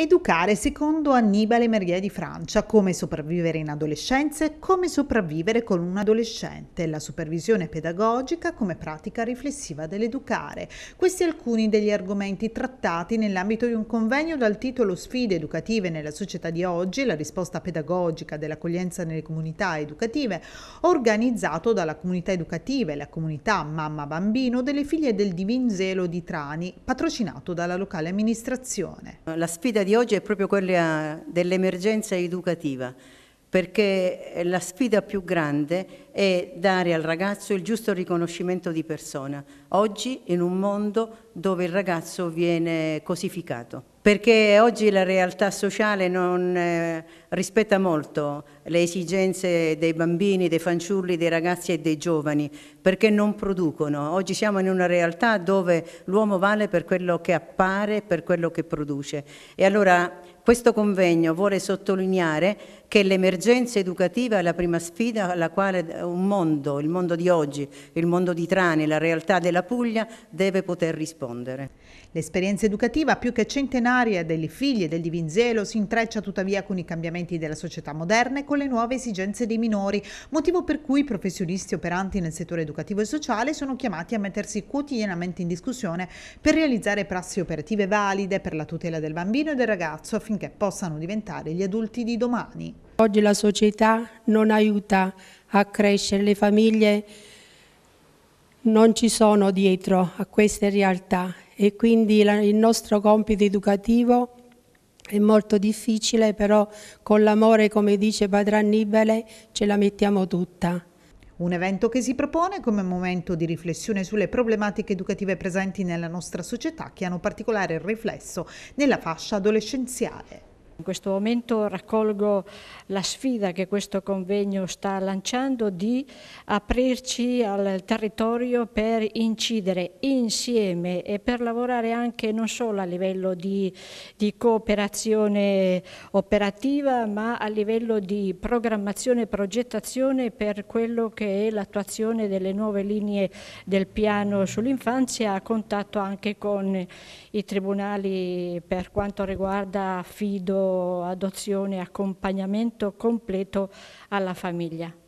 Educare secondo Annibale Maria di Francia, come sopravvivere in adolescenza e come sopravvivere con un adolescente, la supervisione pedagogica come pratica riflessiva dell'educare. Questi alcuni degli argomenti trattati nell'ambito di un convegno dal titolo Sfide educative nella società di oggi, la risposta pedagogica dell'accoglienza nelle comunità educative, organizzato dalla comunità educativa e la comunità Mamma Bambino delle figlie del Divinzelo di Trani, patrocinato dalla locale amministrazione. La sfida di di oggi è proprio quella dell'emergenza educativa, perché la sfida più grande è dare al ragazzo il giusto riconoscimento di persona, oggi in un mondo dove il ragazzo viene cosificato perché oggi la realtà sociale non eh, rispetta molto le esigenze dei bambini, dei fanciulli, dei ragazzi e dei giovani, perché non producono. Oggi siamo in una realtà dove l'uomo vale per quello che appare, per quello che produce. E allora questo convegno vuole sottolineare che l'emergenza educativa è la prima sfida alla quale un mondo, il mondo di oggi, il mondo di Trani, la realtà della Puglia, deve poter rispondere. L'esperienza educativa più che centenaria originaria delle figlie del Divinzelo si intreccia tuttavia con i cambiamenti della società moderna e con le nuove esigenze dei minori, motivo per cui i professionisti operanti nel settore educativo e sociale sono chiamati a mettersi quotidianamente in discussione per realizzare prassi operative valide per la tutela del bambino e del ragazzo affinché possano diventare gli adulti di domani. Oggi la società non aiuta a crescere le famiglie non ci sono dietro a queste realtà e quindi la, il nostro compito educativo è molto difficile, però con l'amore, come dice Padre Annibale, ce la mettiamo tutta. Un evento che si propone come momento di riflessione sulle problematiche educative presenti nella nostra società che hanno particolare riflesso nella fascia adolescenziale. In questo momento raccolgo la sfida che questo convegno sta lanciando di aprirci al territorio per incidere insieme e per lavorare anche non solo a livello di, di cooperazione operativa ma a livello di programmazione e progettazione per quello che è l'attuazione delle nuove linee del piano sull'infanzia a contatto anche con i tribunali per quanto riguarda FIDO adozione e accompagnamento completo alla famiglia.